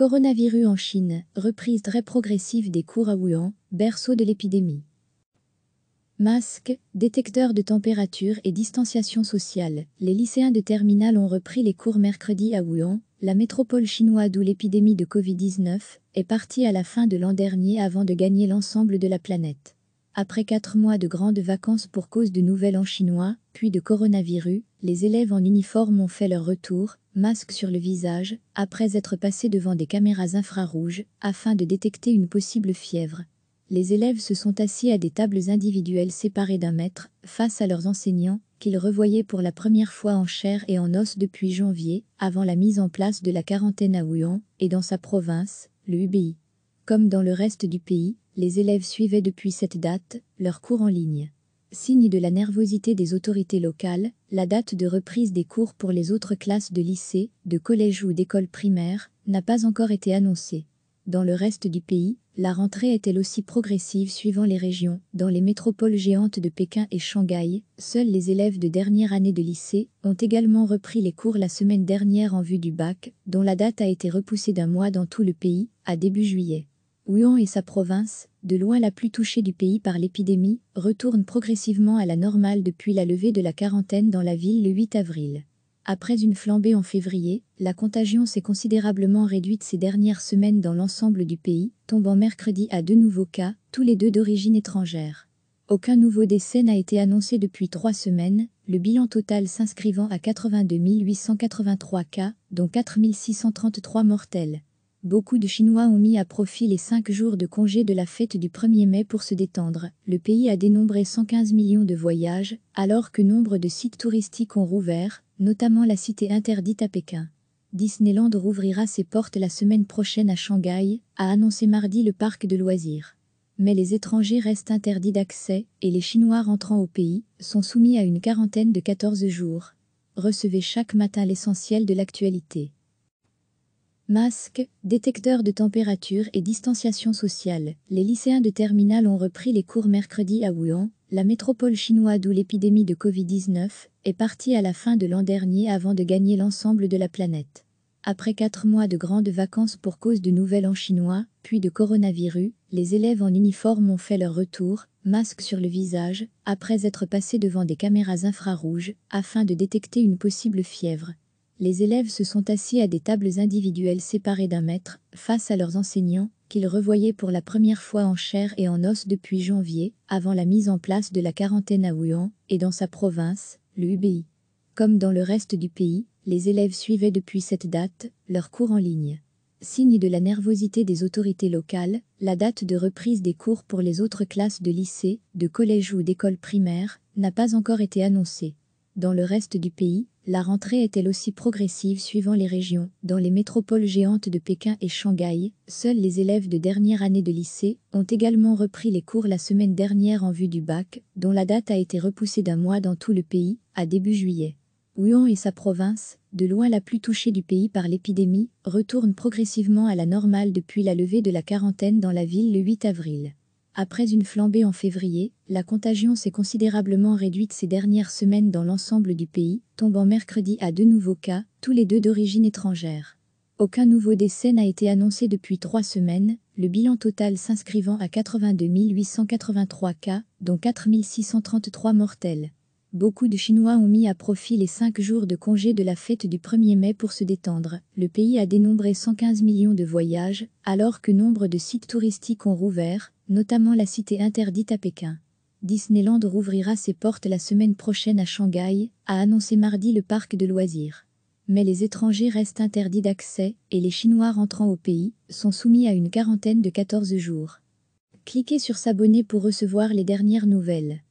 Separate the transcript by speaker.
Speaker 1: Coronavirus en Chine, reprise très progressive des cours à Wuhan, berceau de l'épidémie. Masques, détecteurs de température et distanciation sociale, les lycéens de terminale ont repris les cours mercredi à Wuhan, la métropole chinoise d'où l'épidémie de Covid-19 est partie à la fin de l'an dernier avant de gagner l'ensemble de la planète. Après quatre mois de grandes vacances pour cause de Nouvel An chinois, puis de coronavirus, les élèves en uniforme ont fait leur retour, masque sur le visage, après être passés devant des caméras infrarouges afin de détecter une possible fièvre. Les élèves se sont assis à des tables individuelles séparées d'un mètre, face à leurs enseignants, qu'ils revoyaient pour la première fois en chair et en os depuis janvier, avant la mise en place de la quarantaine à Wuhan et dans sa province, le UBI. Comme dans le reste du pays, les élèves suivaient depuis cette date leurs cours en ligne signe de la nervosité des autorités locales, la date de reprise des cours pour les autres classes de lycée, de collège ou d'école primaire n'a pas encore été annoncée. Dans le reste du pays, la rentrée est elle aussi progressive suivant les régions. Dans les métropoles géantes de Pékin et Shanghai, seuls les élèves de dernière année de lycée ont également repris les cours la semaine dernière en vue du bac, dont la date a été repoussée d'un mois dans tout le pays, à début juillet. Wuhan et sa province, de loin la plus touchée du pays par l'épidémie, retournent progressivement à la normale depuis la levée de la quarantaine dans la ville le 8 avril. Après une flambée en février, la contagion s'est considérablement réduite ces dernières semaines dans l'ensemble du pays, tombant mercredi à deux nouveaux cas, tous les deux d'origine étrangère. Aucun nouveau décès n'a été annoncé depuis trois semaines, le bilan total s'inscrivant à 82 883 cas, dont 4 633 mortels. Beaucoup de Chinois ont mis à profit les cinq jours de congé de la fête du 1er mai pour se détendre. Le pays a dénombré 115 millions de voyages, alors que nombre de sites touristiques ont rouvert, notamment la cité interdite à Pékin. Disneyland rouvrira ses portes la semaine prochaine à Shanghai, a annoncé mardi le parc de loisirs. Mais les étrangers restent interdits d'accès et les Chinois rentrant au pays sont soumis à une quarantaine de 14 jours. Recevez chaque matin l'essentiel de l'actualité. Masque, détecteur de température et distanciation sociale. Les lycéens de terminale ont repris les cours mercredi à Wuhan, la métropole chinoise d'où l'épidémie de Covid-19 est partie à la fin de l'an dernier avant de gagner l'ensemble de la planète. Après quatre mois de grandes vacances pour cause de nouvelles an chinois, puis de coronavirus, les élèves en uniforme ont fait leur retour, masque sur le visage, après être passés devant des caméras infrarouges, afin de détecter une possible fièvre les élèves se sont assis à des tables individuelles séparées d'un mètre, face à leurs enseignants, qu'ils revoyaient pour la première fois en chair et en os depuis janvier, avant la mise en place de la quarantaine à Wuhan et dans sa province, le Hubei. Comme dans le reste du pays, les élèves suivaient depuis cette date leurs cours en ligne. Signe de la nervosité des autorités locales, la date de reprise des cours pour les autres classes de lycée, de collège ou d'école primaire n'a pas encore été annoncée. Dans le reste du pays, la rentrée est elle aussi progressive suivant les régions. Dans les métropoles géantes de Pékin et Shanghai, seuls les élèves de dernière année de lycée ont également repris les cours la semaine dernière en vue du bac, dont la date a été repoussée d'un mois dans tout le pays, à début juillet. Wuhan et sa province, de loin la plus touchée du pays par l'épidémie, retournent progressivement à la normale depuis la levée de la quarantaine dans la ville le 8 avril. Après une flambée en février, la contagion s'est considérablement réduite ces dernières semaines dans l'ensemble du pays, tombant mercredi à deux nouveaux cas, tous les deux d'origine étrangère. Aucun nouveau décès n'a été annoncé depuis trois semaines, le bilan total s'inscrivant à 82 883 cas, dont 4 633 mortels. Beaucoup de Chinois ont mis à profit les 5 jours de congé de la fête du 1er mai pour se détendre. Le pays a dénombré 115 millions de voyages, alors que nombre de sites touristiques ont rouvert, notamment la cité interdite à Pékin. Disneyland rouvrira ses portes la semaine prochaine à Shanghai, a annoncé mardi le parc de loisirs. Mais les étrangers restent interdits d'accès et les Chinois rentrant au pays sont soumis à une quarantaine de 14 jours. Cliquez sur s'abonner pour recevoir les dernières nouvelles.